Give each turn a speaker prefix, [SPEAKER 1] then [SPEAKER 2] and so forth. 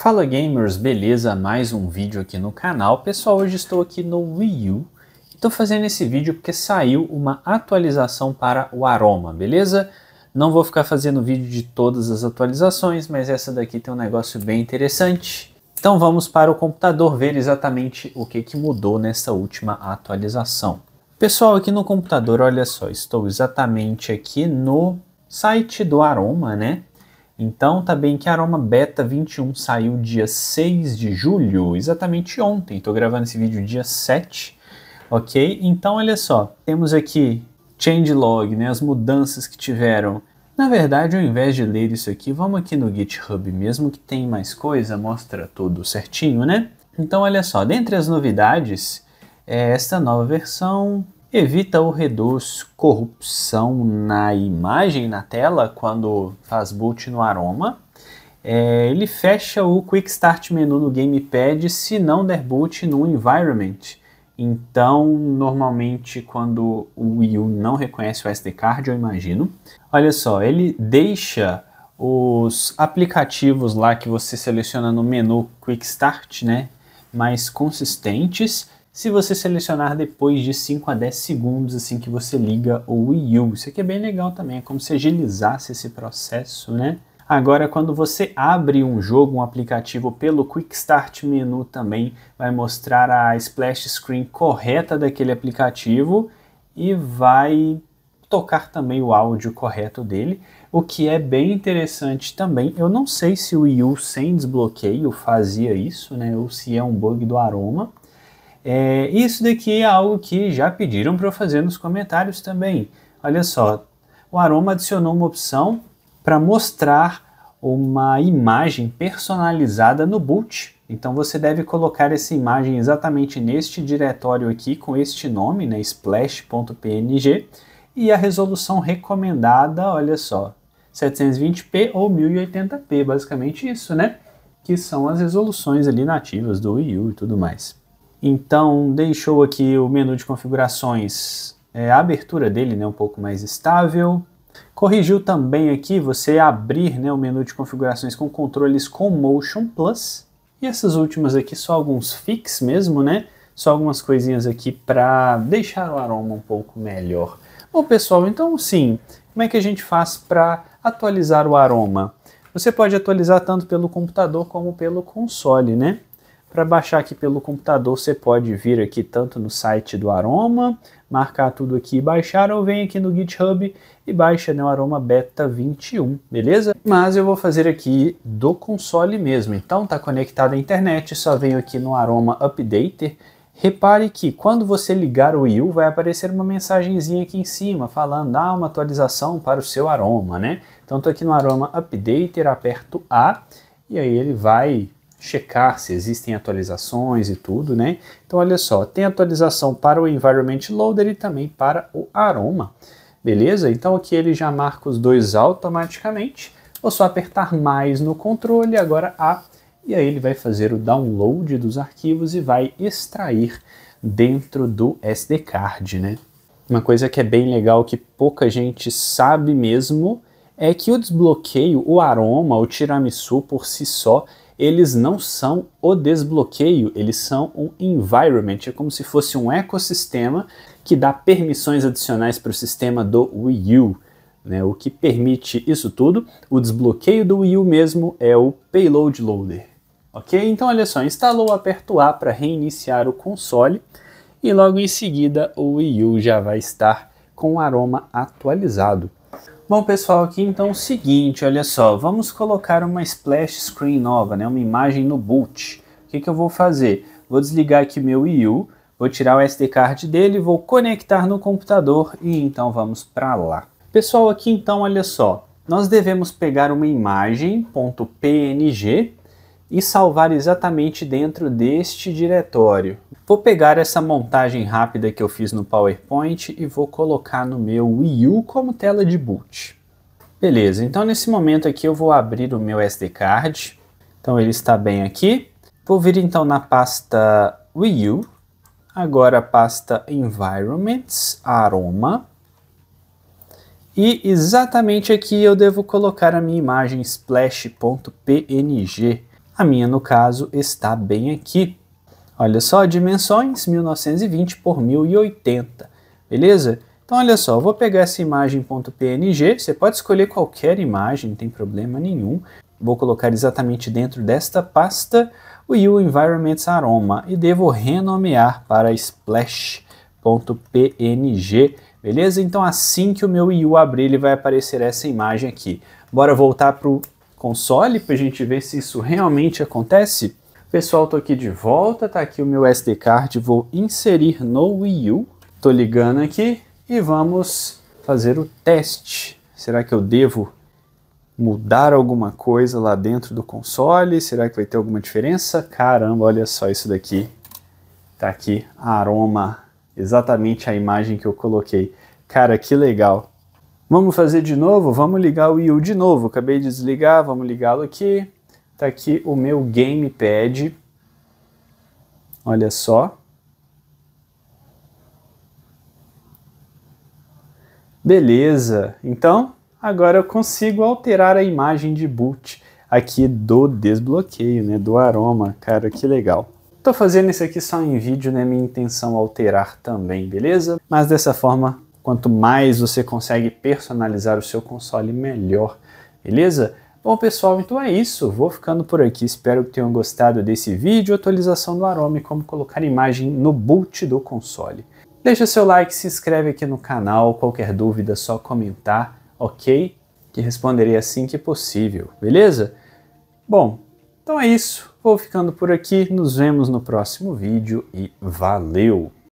[SPEAKER 1] Fala gamers, beleza? Mais um vídeo aqui no canal. Pessoal, hoje estou aqui no Wii U. Estou fazendo esse vídeo porque saiu uma atualização para o Aroma, beleza? Não vou ficar fazendo vídeo de todas as atualizações, mas essa daqui tem um negócio bem interessante. Então vamos para o computador ver exatamente o que, que mudou nessa última atualização. Pessoal, aqui no computador, olha só, estou exatamente aqui no site do Aroma, né? Então, tá bem que a Aroma Beta 21 saiu dia 6 de julho, exatamente ontem. Estou gravando esse vídeo dia 7, ok? Então, olha só, temos aqui changelog, né, as mudanças que tiveram. Na verdade, ao invés de ler isso aqui, vamos aqui no GitHub mesmo, que tem mais coisa, mostra tudo certinho, né? Então, olha só, dentre as novidades, é esta nova versão evita ou reduz corrupção na imagem, na tela, quando faz boot no aroma. É, ele fecha o Quick Start menu no Gamepad se não der boot no environment. Então, normalmente, quando o Wii U não reconhece o SD card, eu imagino. Olha só, ele deixa os aplicativos lá que você seleciona no menu Quick Start, né, mais consistentes se você selecionar depois de 5 a 10 segundos assim que você liga o Wii U. Isso aqui é bem legal também, é como se agilizasse esse processo, né? Agora, quando você abre um jogo, um aplicativo pelo Quick Start Menu também vai mostrar a splash screen correta daquele aplicativo e vai tocar também o áudio correto dele, o que é bem interessante também. Eu não sei se o Wii U sem desbloqueio fazia isso, né, ou se é um bug do aroma, é, isso daqui é algo que já pediram para eu fazer nos comentários também. Olha só, o Aroma adicionou uma opção para mostrar uma imagem personalizada no boot. Então você deve colocar essa imagem exatamente neste diretório aqui com este nome, né, splash.png, e a resolução recomendada, olha só, 720p ou 1080p, basicamente isso, né? Que são as resoluções ali nativas do Wii U e tudo mais. Então, deixou aqui o menu de configurações, é, a abertura dele né, um pouco mais estável. Corrigiu também aqui você abrir né, o menu de configurações com controles com Motion Plus. E essas últimas aqui só alguns fix mesmo, né? Só algumas coisinhas aqui para deixar o aroma um pouco melhor. Bom, pessoal, então sim, como é que a gente faz para atualizar o aroma? Você pode atualizar tanto pelo computador como pelo console, né? Para baixar aqui pelo computador, você pode vir aqui tanto no site do Aroma, marcar tudo aqui e baixar, ou vem aqui no GitHub e baixa né, o Aroma Beta 21, beleza? Mas eu vou fazer aqui do console mesmo, então tá conectado à internet, só venho aqui no Aroma Updater, Repare que quando você ligar o Will, vai aparecer uma mensagenzinha aqui em cima falando ah, uma atualização para o seu aroma, né? Então estou aqui no aroma Updater, aperto A e aí ele vai checar se existem atualizações e tudo, né? Então olha só, tem atualização para o Environment Loader e também para o Aroma, beleza? Então aqui ele já marca os dois automaticamente, vou só apertar mais no controle, agora A, e aí ele vai fazer o download dos arquivos e vai extrair dentro do SD card, né? Uma coisa que é bem legal que pouca gente sabe mesmo é que o desbloqueio, o aroma, o tiramisu por si só, eles não são o desbloqueio, eles são um environment, é como se fosse um ecossistema que dá permissões adicionais para o sistema do Wii U. Né? O que permite isso tudo, o desbloqueio do Wii U mesmo é o Payload Loader. Ok? Então olha só, instalou, aperto A para reiniciar o console e logo em seguida o Wii U já vai estar com o aroma atualizado. Bom pessoal, aqui então é o seguinte, olha só, vamos colocar uma splash screen nova, né, uma imagem no boot. O que, que eu vou fazer? Vou desligar aqui meu IU, vou tirar o SD card dele, vou conectar no computador e então vamos para lá. Pessoal, aqui então, olha só, nós devemos pegar uma imagem .png e salvar exatamente dentro deste diretório. Vou pegar essa montagem rápida que eu fiz no PowerPoint e vou colocar no meu Wii U como tela de boot. Beleza, então nesse momento aqui eu vou abrir o meu SD card. Então ele está bem aqui. Vou vir então na pasta Wii U, agora a pasta Environments, Aroma. E exatamente aqui eu devo colocar a minha imagem splash.png. A minha, no caso, está bem aqui. Olha só, dimensões 1920 por 1080, beleza? Então olha só, eu vou pegar essa imagem .png, você pode escolher qualquer imagem, não tem problema nenhum. Vou colocar exatamente dentro desta pasta o U Environments Aroma e devo renomear para splash.png, beleza? Então assim que o meu U abrir, ele vai aparecer essa imagem aqui. Bora voltar para o console para a gente ver se isso realmente acontece. Pessoal, tô aqui de volta, tá aqui o meu SD card, vou inserir no Wii U. Tô ligando aqui e vamos fazer o teste. Será que eu devo mudar alguma coisa lá dentro do console? Será que vai ter alguma diferença? Caramba, olha só isso daqui. Tá aqui aroma, exatamente a imagem que eu coloquei. Cara, que legal. Vamos fazer de novo? Vamos ligar o U de novo. Acabei de desligar, vamos ligá-lo aqui. Está aqui o meu gamepad. Olha só. Beleza, então agora eu consigo alterar a imagem de boot aqui do desbloqueio, né, do aroma, cara, que legal. Estou fazendo isso aqui só em vídeo, né, minha intenção é alterar também, beleza? Mas dessa forma Quanto mais você consegue personalizar o seu console, melhor, beleza? Bom pessoal, então é isso, vou ficando por aqui, espero que tenham gostado desse vídeo, atualização do Arome, como colocar imagem no boot do console. Deixa seu like, se inscreve aqui no canal, qualquer dúvida é só comentar, ok? Que responderei assim que possível, beleza? Bom, então é isso, vou ficando por aqui, nos vemos no próximo vídeo e valeu!